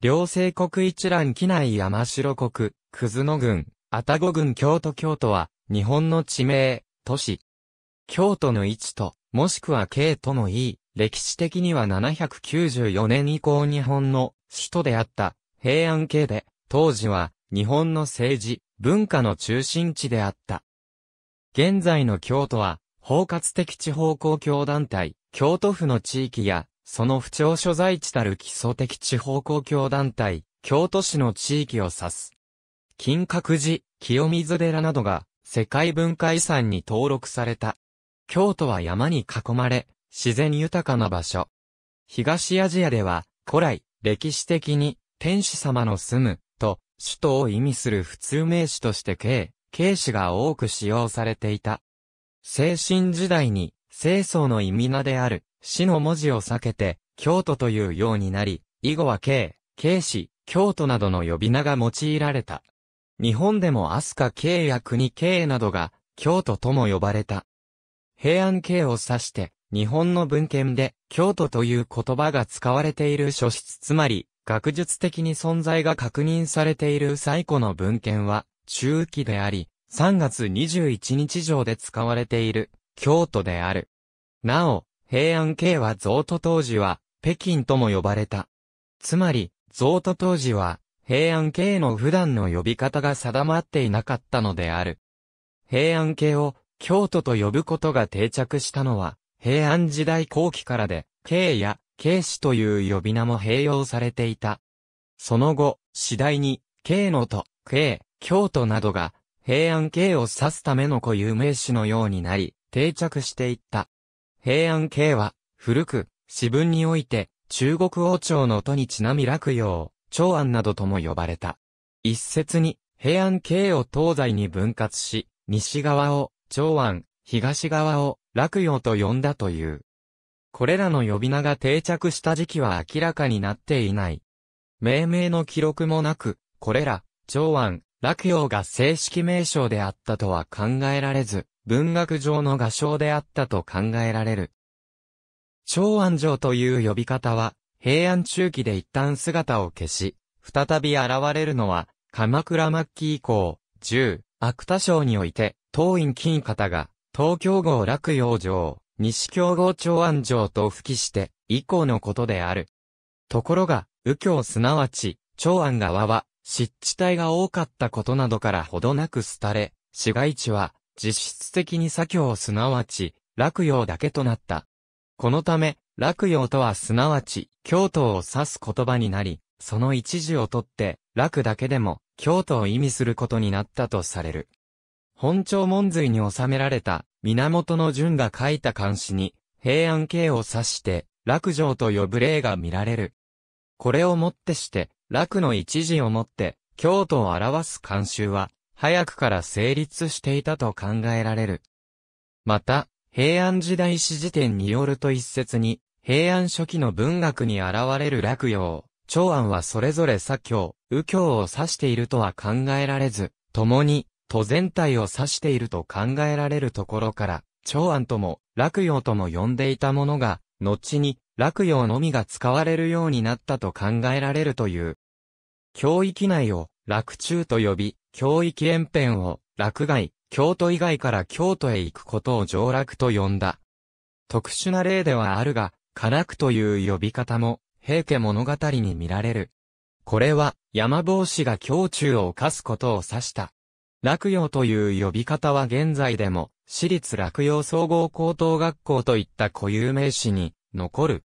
両政国一覧機内山城国、葛野郡、愛宕郡京都京都は、日本の地名、都市。京都の位置と、もしくは京都のい、e、歴史的には794年以降日本の首都であった平安京で、当時は日本の政治、文化の中心地であった。現在の京都は、包括的地方公共団体、京都府の地域やその不調所在地たる基礎的地方公共団体、京都市の地域を指す。金閣寺、清水寺などが世界文化遺産に登録された。京都は山に囲まれ、自然豊かな場所。東アジアでは、古来、歴史的に、天使様の住む、と、首都を意味する普通名詞として京、京詞が多く使用されていた。精神時代に、清掃の意味名である、死の文字を避けて、京都というようになり、以後は京、京氏、京都などの呼び名が用いられた。日本でも飛鳥京や国京などが、京都とも呼ばれた。平安京を指して、日本の文献で、京都という言葉が使われている書室つまり、学術的に存在が確認されている最古の文献は、中期であり、3月21日上で使われている、京都である。なお、平安京は贈都当時は、北京とも呼ばれた。つまり、贈都当時は、平安京の普段の呼び方が定まっていなかったのである。平安京を、京都と呼ぶことが定着したのは、平安時代後期からで、京や、京市という呼び名も併用されていた。その後、次第に、京のと、京、京都などが、平安京を指すための固有名詞のようになり、定着していった。平安京は、古く、詩文において、中国王朝の都にちなみ落葉、長安などとも呼ばれた。一説に、平安京を東西に分割し、西側を、長安、東側を、楽葉と呼んだという。これらの呼び名が定着した時期は明らかになっていない。命名の記録もなく、これら、長安、洛陽が正式名称であったとは考えられず、文学上の画商であったと考えられる。長安城という呼び方は、平安中期で一旦姿を消し、再び現れるのは、鎌倉末期以降、十芥省において、東院金方が、東京号洛陽城、西京号長安城と付記して、以降のことである。ところが、右京すなわち、長安側は、湿地帯が多かったことなどからほどなく廃れ、市街地は実質的に左京すなわち、洛陽だけとなった。このため、洛陽とはすなわち、京都を指す言葉になり、その一字をとって、洛だけでも、京都を意味することになったとされる。本朝門髄に収められた、源の順が書いた漢詩に、平安系を指して、洛城と呼ぶ例が見られる。これをもってして、楽の一時をもって、京都を表す慣習は、早くから成立していたと考えられる。また、平安時代史辞典によると一説に、平安初期の文学に現れる落葉、長安はそれぞれ左京、右京を指しているとは考えられず、共に、都全体を指していると考えられるところから、長安とも、落葉とも呼んでいたものが、後に、落葉のみが使われるようになったと考えられるという。教域内を、落中と呼び、教域連辺を、落外、京都以外から京都へ行くことを上落と呼んだ。特殊な例ではあるが、下落という呼び方も、平家物語に見られる。これは、山帽子が胸中を犯すことを指した。落葉という呼び方は現在でも、私立落葉総合高等学校といった固有名詞に残る。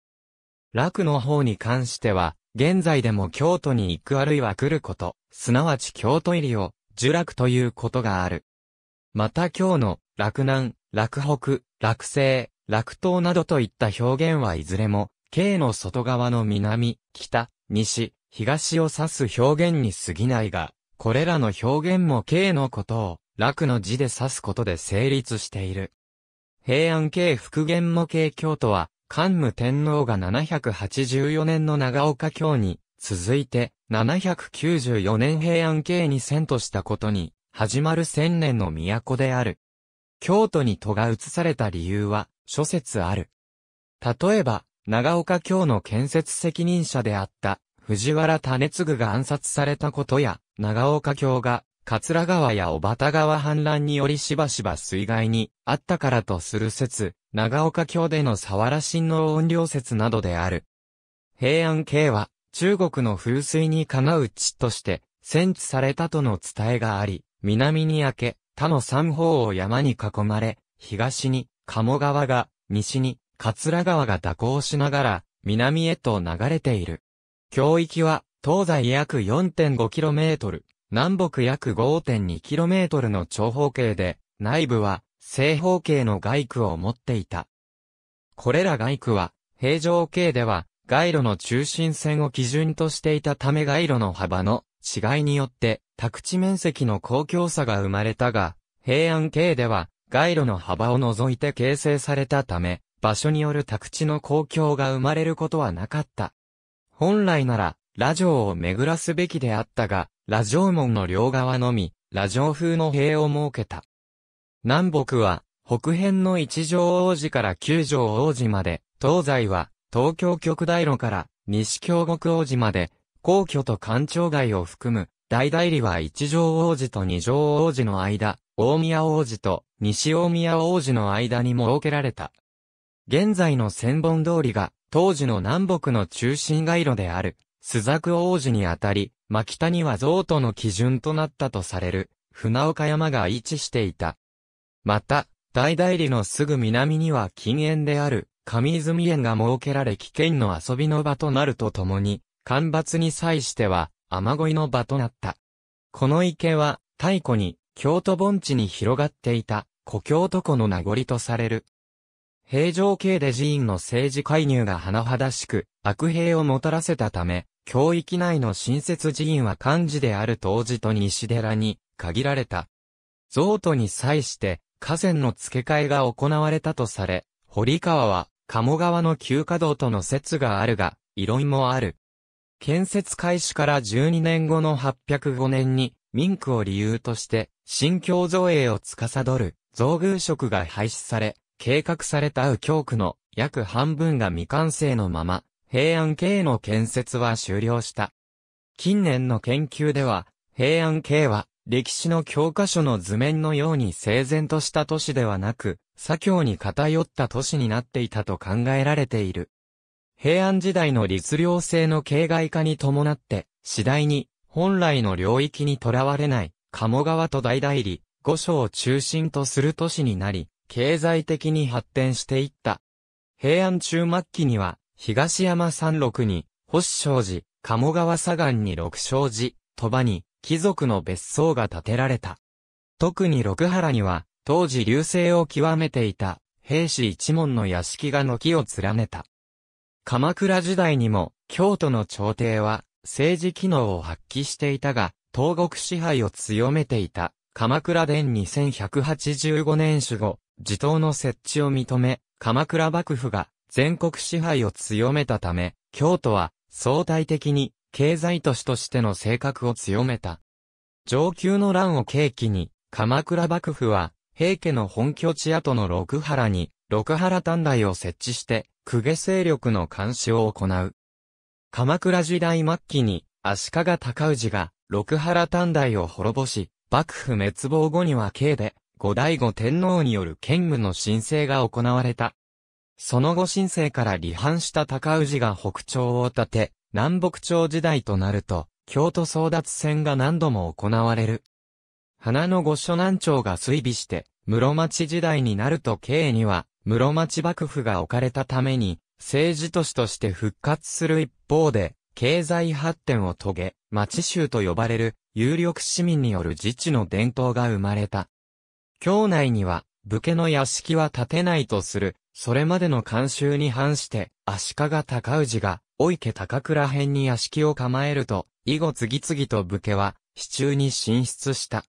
落の方に関しては、現在でも京都に行くあるいは来ること、すなわち京都入りを、樹落ということがある。また京の、落南、落北、落西、落東などといった表現はいずれも、京の外側の南、北、西、東を指す表現に過ぎないが、これらの表現も慶のことを、楽の字で指すことで成立している。平安慶復元模慶京都は、桓武天皇が784年の長岡京に、続いて、794年平安慶に遷都したことに、始まる千年の都である。京都に都が移された理由は、諸説ある。例えば、長岡京の建設責任者であった、藤原種継が暗殺されたことや、長岡京が、桂川や小畑川氾濫によりしばしば水害にあったからとする説、長岡京での沢原新の音量説などである。平安京は、中国の風水にかなう地として、戦地されたとの伝えがあり、南に明け、他の三方を山に囲まれ、東に、鴨川が、西に、桂川が蛇行しながら、南へと流れている。教域は、東西約 4.5km、南北約 5.2km の長方形で、内部は正方形の外区を持っていた。これら外区は、平常形では、街路の中心線を基準としていたため街路の幅の違いによって、宅地面積の公共差が生まれたが、平安形では、街路の幅を除いて形成されたため、場所による宅地の公共が生まれることはなかった。本来なら、ラ城を巡らすべきであったが、ラ城門の両側のみ、ラ城風の塀を設けた。南北は、北辺の一条王子から九条王子まで、東西は、東京極大路から、西京極王子まで、皇居と官庁街を含む、大代理は一条王子と二条王子の間、大宮王子と西大宮王子の間に設けられた。現在の千本通りが、当時の南北の中心街路である。ザク王子にあたり、牧田には贈都の基準となったとされる、船岡山が位置していた。また、大代理のすぐ南には禁煙である、上泉園が設けられ危険の遊びの場となるとともに、干ばつに際しては、雨乞いの場となった。この池は、太古に、京都盆地に広がっていた、故郷都湖の名残とされる。平城系で寺院の政治介入が甚だしく、悪兵をもたらせたため、教域内の新設寺院は漢字である当時と西寺に限られた。贈都に際して河川の付け替えが行われたとされ、堀川は鴨川の旧華道との説があるが、異論もある。建設開始から12年後の805年に、民区を理由として、新教造営を司る、造宮職が廃止され、計画された右京区の約半分が未完成のまま、平安京の建設は終了した。近年の研究では、平安京は歴史の教科書の図面のように整然とした都市ではなく、左京に偏った都市になっていたと考えられている。平安時代の律令制の形骸化に伴って、次第に本来の領域にとらわれない、鴨川と大代理、五所を中心とする都市になり、経済的に発展していった。平安中末期には、東山山麓に、星商寺、鴨川左岸に六商寺、鳥羽に、貴族の別荘が建てられた。特に六原には、当時流星を極めていた、兵士一門の屋敷が軒を連ねた。鎌倉時代にも、京都の朝廷は、政治機能を発揮していたが、東国支配を強めていた、鎌倉殿2185年守護、地頭の設置を認め、鎌倉幕府が全国支配を強めたため、京都は相対的に経済都市としての性格を強めた。上級の乱を契機に、鎌倉幕府は、平家の本拠地跡の六原に、六原短大を設置して、公家勢力の監視を行う。鎌倉時代末期に、足利尊氏が、六原短大を滅ぼし、幕府滅亡後には慶で、後醍醐天皇による兼務の申請が行われた。その後新生から離反した高氏が北朝を建て、南北朝時代となると、京都争奪戦が何度も行われる。花の御所南朝が衰微して、室町時代になると慶には、室町幕府が置かれたために、政治都市として復活する一方で、経済発展を遂げ、町州と呼ばれる有力市民による自治の伝統が生まれた。京内には、武家の屋敷は建てないとするそれまでの慣習に反して、足利高氏が、お池高倉編に屋敷を構えると、以後次々と武家は、市中に進出した。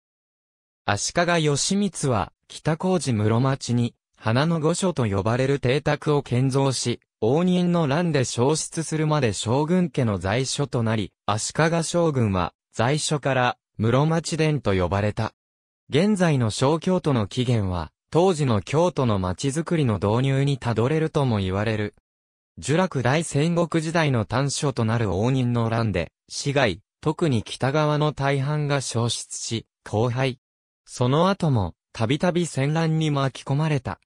足利義満は、北高寺室町に、花の御所と呼ばれる邸宅を建造し、応仁の乱で消失するまで将軍家の在所となり、足利将軍は、在所から、室町殿と呼ばれた。現在の小京都の起源は、当時の京都の町づくりの導入にたどれるとも言われる。樹楽大戦国時代の短所となる応仁の乱で、市街、特に北側の大半が消失し、荒廃。その後も、たびたび戦乱に巻き込まれた。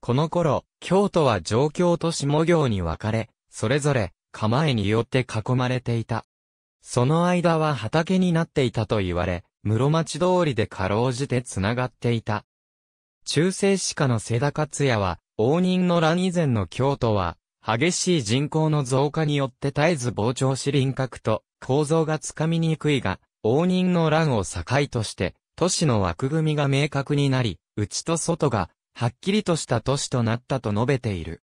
この頃、京都は上京と下行に分かれ、それぞれ、構えによって囲まれていた。その間は畑になっていたと言われ、室町通りで過労うじて繋がっていた。中世史家の瀬田勝也は、応仁の乱以前の京都は、激しい人口の増加によって絶えず膨張し輪郭と構造がつかみにくいが、応仁の乱を境として、都市の枠組みが明確になり、内と外が、はっきりとした都市となったと述べている。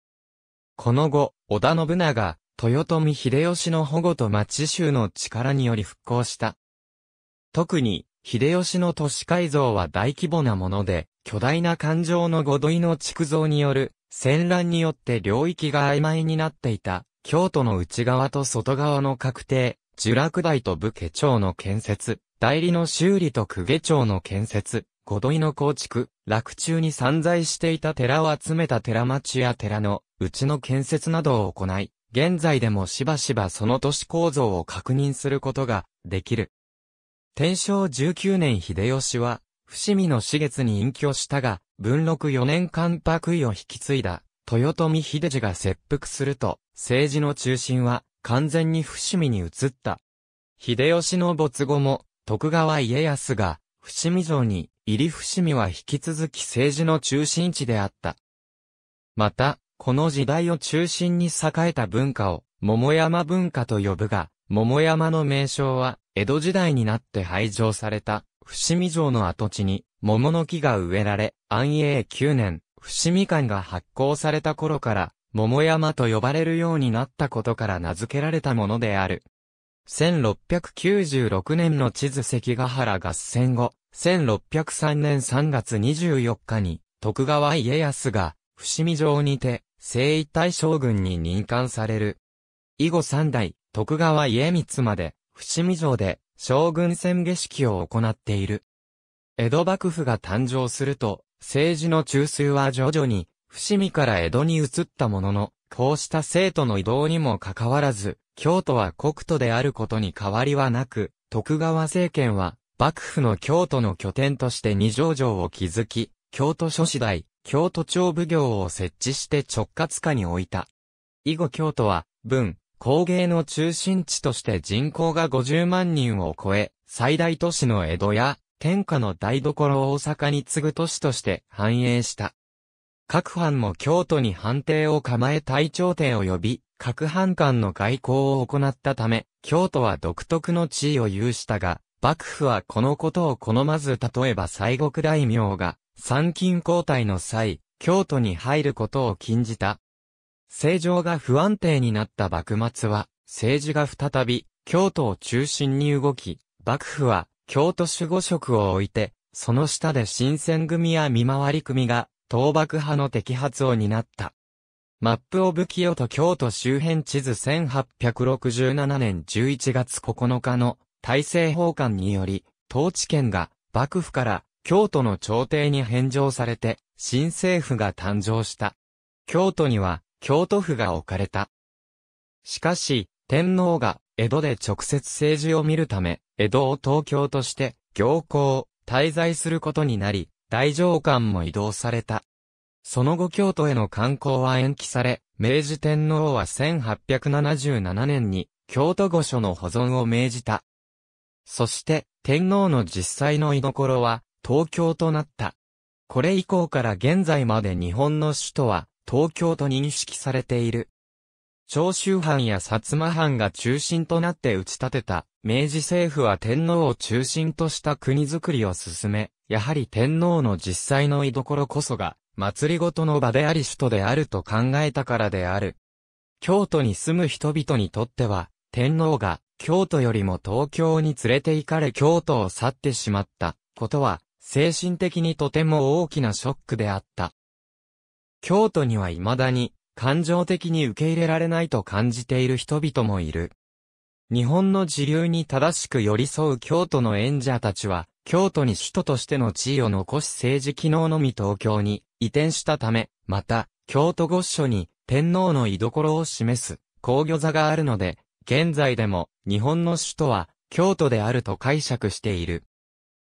この後、織田信長、豊臣秀吉の保護と町衆の力により復興した。特に、秀吉の都市改造は大規模なもので、巨大な環状の五土井の築造による、戦乱によって領域が曖昧になっていた、京都の内側と外側の確定、聚落台と武家町の建設、代理の修理と公家町の建設、五土井の構築、落中に散在していた寺を集めた寺町や寺の、うちの建設などを行い、現在でもしばしばその都市構造を確認することができる。天正19年秀吉は、伏見の四月に隠居したが、文禄4年間白衣を引き継いだ、豊臣秀次が切腹すると、政治の中心は完全に伏見に移った。秀吉の没後も、徳川家康が、伏見城に、入り伏見は引き続き政治の中心地であった。また、この時代を中心に栄えた文化を、桃山文化と呼ぶが、桃山の名称は、江戸時代になって廃城された、伏見城の跡地に、桃の木が植えられ、安永9年、伏見館が発行された頃から、桃山と呼ばれるようになったことから名付けられたものである。1696年の地図関ヶ原合戦後、1603年3月24日に、徳川家康が、伏見城にて、聖一大将軍に任官される。以後三代、徳川家光まで、伏見城で将軍宣下式を行っている。江戸幕府が誕生すると、政治の中枢は徐々に、伏見から江戸に移ったものの、こうした生徒の移動にもかかわらず、京都は国都であることに変わりはなく、徳川政権は、幕府の京都の拠点として二条城を築き、京都諸次第、京都庁奉行を設置して直轄下に置いた。以後京都は、文、工芸の中心地として人口が50万人を超え、最大都市の江戸や、天下の台所大阪に次ぐ都市として繁栄した。各藩も京都に藩邸を構え大朝廷を呼び、各藩間の外交を行ったため、京都は独特の地位を有したが、幕府はこのことを好まず例えば西国大名が、参勤交代の際、京都に入ることを禁じた。政情が不安定になった幕末は、政治が再び、京都を中心に動き、幕府は、京都守護職を置いて、その下で新選組や見回り組が、倒幕派の摘発を担った。マップオブ器ヨと京都周辺地図1867年11月9日の大政奉還により、統治権が幕府から京都の朝廷に返上されて、新政府が誕生した。京都には京都府が置かれた。しかし、天皇が江戸で直接政治を見るため、江戸を東京として行行滞在することになり、大上官も移動された。その後京都への観光は延期され、明治天皇は1877年に京都御所の保存を命じた。そして天皇の実際の居所は東京となった。これ以降から現在まで日本の首都は東京と認識されている。長州藩や薩摩藩が中心となって打ち立てた、明治政府は天皇を中心とした国づくりを進め、やはり天皇の実際の居所こそが、祭りごとの場であり首都であると考えたからである。京都に住む人々にとっては、天皇が京都よりも東京に連れて行かれ京都を去ってしまったことは、精神的にとても大きなショックであった。京都には未だに感情的に受け入れられないと感じている人々もいる。日本の時流に正しく寄り添う京都の演者たちは、京都に首都としての地位を残し政治機能のみ東京に移転したため、また、京都御所に天皇の居所を示す皇御座があるので、現在でも日本の首都は京都であると解釈している。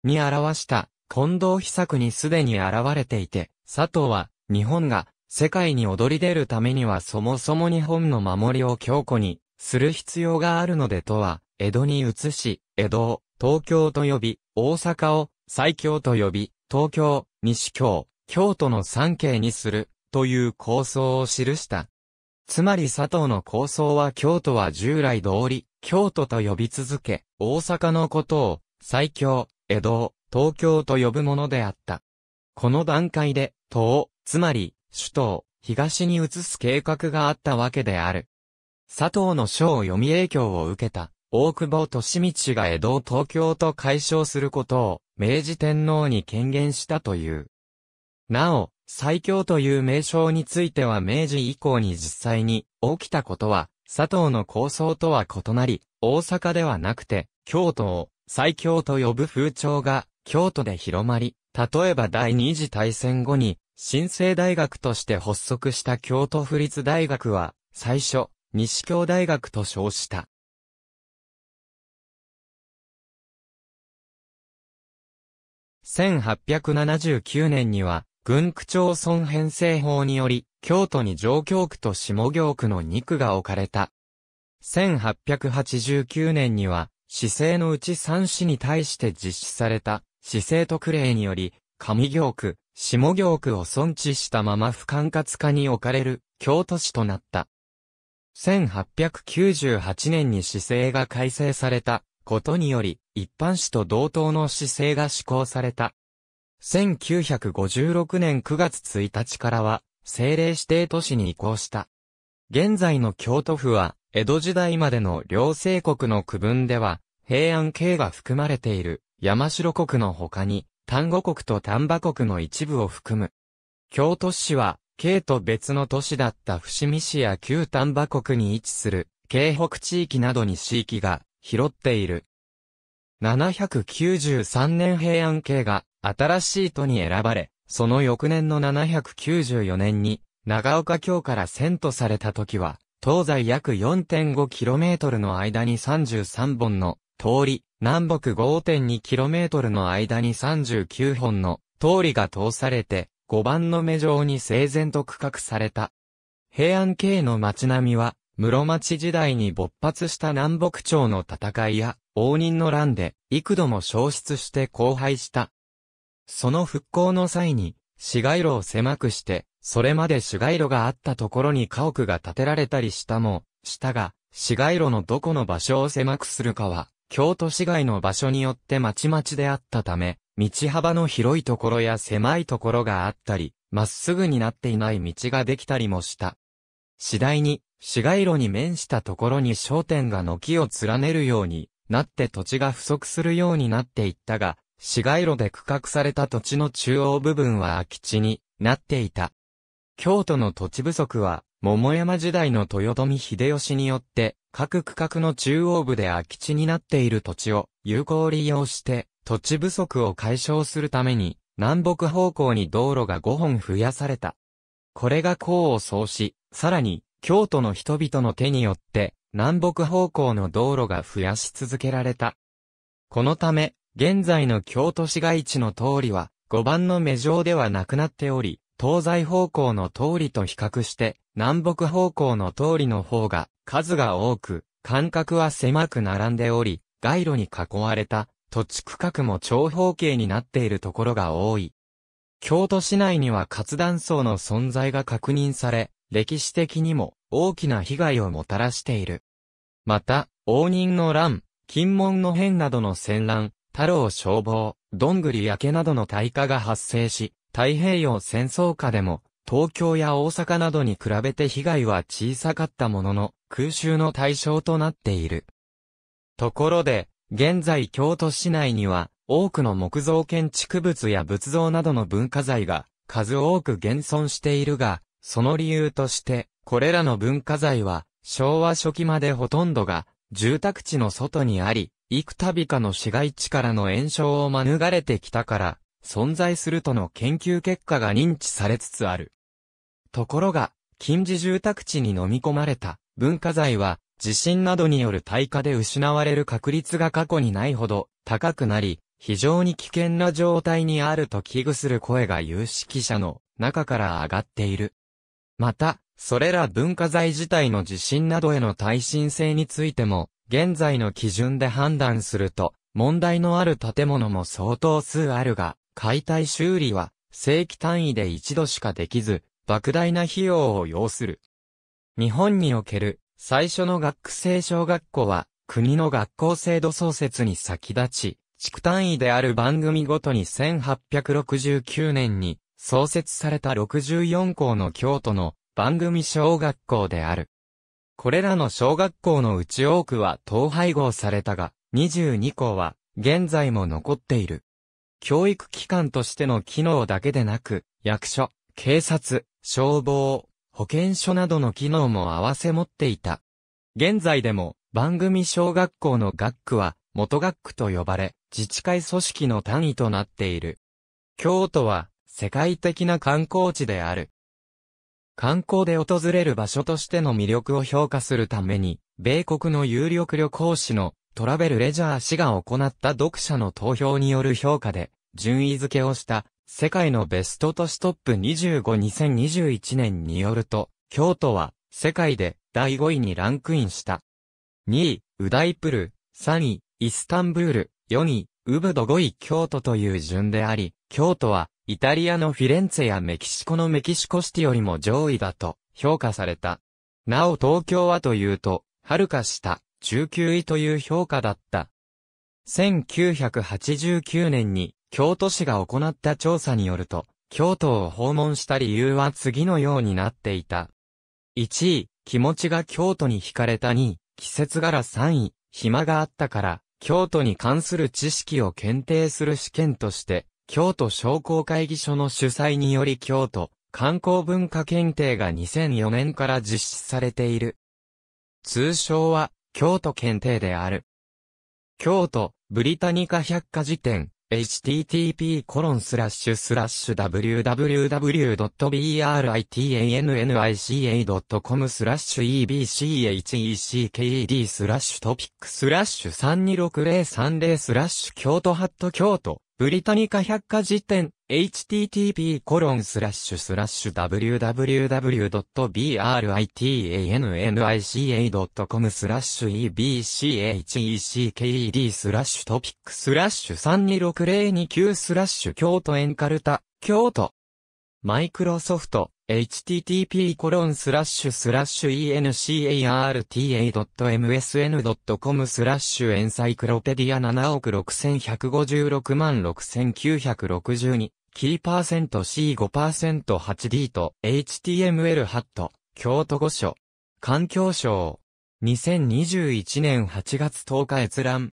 に表した近藤秘策にすでに現れていて、佐藤は日本が世界に躍り出るためにはそもそも日本の守りを強固にする必要があるのでとは、江戸に移し、江戸を東京と呼び、大阪を最強と呼び、東京、西京、京都の三景にするという構想を記した。つまり佐藤の構想は京都は従来通り、京都と呼び続け、大阪のことを最強、江戸を東京と呼ぶものであった。この段階で、東、つまり、首都を東に移す計画があったわけである。佐藤の書を読み影響を受けた、大久保利道が江戸を東京と解消することを、明治天皇に権限したという。なお、最強という名称については明治以降に実際に起きたことは、佐藤の構想とは異なり、大阪ではなくて、京都を最強と呼ぶ風潮が京都で広まり、例えば第二次大戦後に新生大学として発足した京都府立大学は、最初、西京大学と称した。1879年には、軍区町村編成法により、京都に上京区と下京区の2区が置かれた。1889年には、市政のうち3市に対して実施された、市政特例により、上京区、下行区を存知したまま不管轄下に置かれる京都市となった。1898年に市政が改正されたことにより、一般市と同等の市政が施行された。1956年9月1日からは、政令指定都市に移行した。現在の京都府は、江戸時代までの両政国の区分では、平安系が含まれている山城国の他に、丹後国と丹波国の一部を含む。京都市は、京と別の都市だった伏見市や旧丹波国に位置する、京北地域などに地域が、拾っている。793年平安京が、新しい都に選ばれ、その翌年の794年に、長岡京から遷都された時は、東西約 4.5km の間に33本の通り、南北 5.2km の間に39本の通りが通されて、5番の目状に整然と区画された。平安系の町並みは、室町時代に勃発した南北朝の戦いや、応仁の乱で、幾度も消失して荒廃した。その復興の際に、市街路を狭くして、それまで市街路があったところに家屋が建てられたりしたも、したが、市街路のどこの場所を狭くするかは、京都市街の場所によってまちまちであったため、道幅の広いところや狭いところがあったり、まっすぐになっていない道ができたりもした。次第に、市街路に面したところに商店が軒を連ねるようになって土地が不足するようになっていったが、市街路で区画された土地の中央部分は空き地になっていた。京都の土地不足は、桃山時代の豊臣秀吉によって各区画の中央部で空き地になっている土地を有効利用して土地不足を解消するために南北方向に道路が5本増やされた。これが功を奏し、さらに京都の人々の手によって南北方向の道路が増やし続けられた。このため、現在の京都市街地の通りは5番の目上ではなくなっており、東西方向の通りと比較して、南北方向の通りの方が数が多く、間隔は狭く並んでおり、街路に囲われた土地区画も長方形になっているところが多い。京都市内には活断層の存在が確認され、歴史的にも大きな被害をもたらしている。また、応仁の乱、金門の変などの戦乱、太郎消防、どんぐり焼けなどの大火が発生し、太平洋戦争下でも、東京や大阪などに比べて被害は小さかったものの、空襲の対象となっている。ところで、現在京都市内には、多くの木造建築物や仏像などの文化財が、数多く現存しているが、その理由として、これらの文化財は、昭和初期までほとんどが、住宅地の外にあり、幾度かの市街地からの炎症を免れてきたから、存在するとの研究結果が認知されつつある。ところが、近似住宅地に飲み込まれた文化財は、地震などによる耐火で失われる確率が過去にないほど高くなり、非常に危険な状態にあると危惧する声が有識者の中から上がっている。また、それら文化財自体の地震などへの耐震性についても、現在の基準で判断すると、問題のある建物も相当数あるが、解体修理は、正規単位で一度しかできず、莫大な費用を要する。日本における最初の学生小学校は、国の学校制度創設に先立ち、地区単位である番組ごとに1869年に創設された64校の京都の番組小学校である。これらの小学校のうち多くは統廃合されたが、22校は現在も残っている。教育機関としての機能だけでなく、役所、警察、消防、保健所などの機能も合わせ持っていた。現在でも、番組小学校の学区は、元学区と呼ばれ、自治会組織の単位となっている。京都は、世界的な観光地である。観光で訪れる場所としての魅力を評価するために、米国の有力旅行士のトラベルレジャー氏が行った読者の投票による評価で、順位付けをした世界のベスト都市トップ25-2021年によると、京都は世界で第5位にランクインした。2位、ウダイプル、3位、イスタンブール、4位、ウブド5位京都という順であり、京都はイタリアのフィレンツェやメキシコのメキシコシティよりも上位だと評価された。なお東京はというと、遥か下、19位という評価だった。1989年に京都市が行った調査によると、京都を訪問した理由は次のようになっていた。1位、気持ちが京都に惹かれた2位、季節柄3位、暇があったから、京都に関する知識を検定する試験として、京都商工会議所の主催により京都観光文化検定が2004年から実施されている。通称は京都検定である。京都ブリタニカ百科事典 http://www.britannica.com コロンススララッッシシュュスラッシュ e b c h e c k e d スラッシュトピックスラッシュ326030スラッシュ京都ハット京都ブリタニカ百科事典、h t t p w w w b r i t a n i c a c o m スラッシュ e b c h e c k e d スラッシュトピックスラッシュ32609スラッシュ京都エンカルタ、京都マイクロソフト、h t t p e n c a r t a m s n c o m スラッシュエンサイクロペディア7億6156万6962キーパーセント C5%8D と HTML ハット、京都御所。環境省。2021年8月10日閲覧。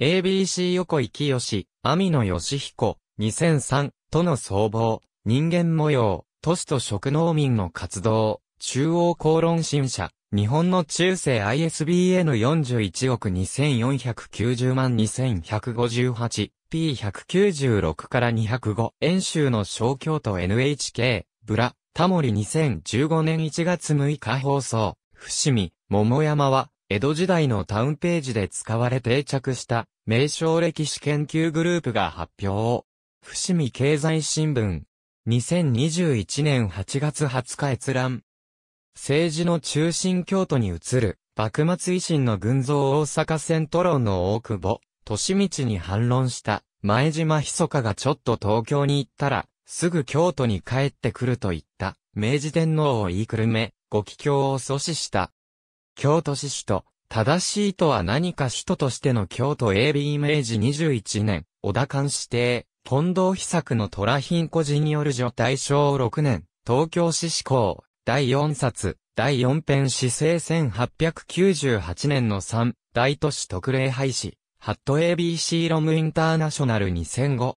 ABC 横井清、網野義彦、2003、との総合。人間模様、都市と食農民の活動、中央公論新社、日本の中世 ISBN41 億2490万 2158P196 から205遠州の小京都 NHK ブラタモリ2015年1月6日放送伏見桃山は江戸時代のタウンページで使われ定着した名称歴史研究グループが発表伏見経済新聞2021年8月20日閲覧。政治の中心京都に移る、幕末維新の群像大阪戦トロンの大久保、都市道に反論した、前島密かがちょっと東京に行ったら、すぐ京都に帰ってくると言った、明治天皇を言いくるめ、ご帰郷を阻止した。京都市首都、正しいとは何か首都としての京都 AB 明治21年、小田官指定。近藤秘策の虎貧古児による女大正6年、東京市志向、第4冊、第4編市政1898年の3、大都市特例廃止、ハット ABC ロムインターナショナル2005。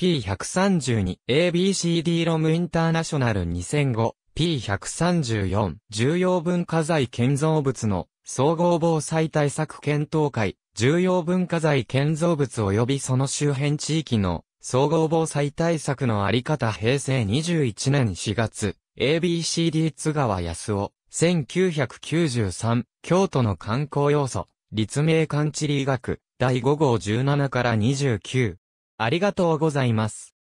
P132、ABCD ロムインターナショナル2005、P134、重要文化財建造物の総合防災対策検討会、重要文化財建造物及びその周辺地域の総合防災対策のあり方平成21年4月、ABCD 津川康夫、1993、京都の観光要素、立命館地理学、第5号17から29。ありがとうございます。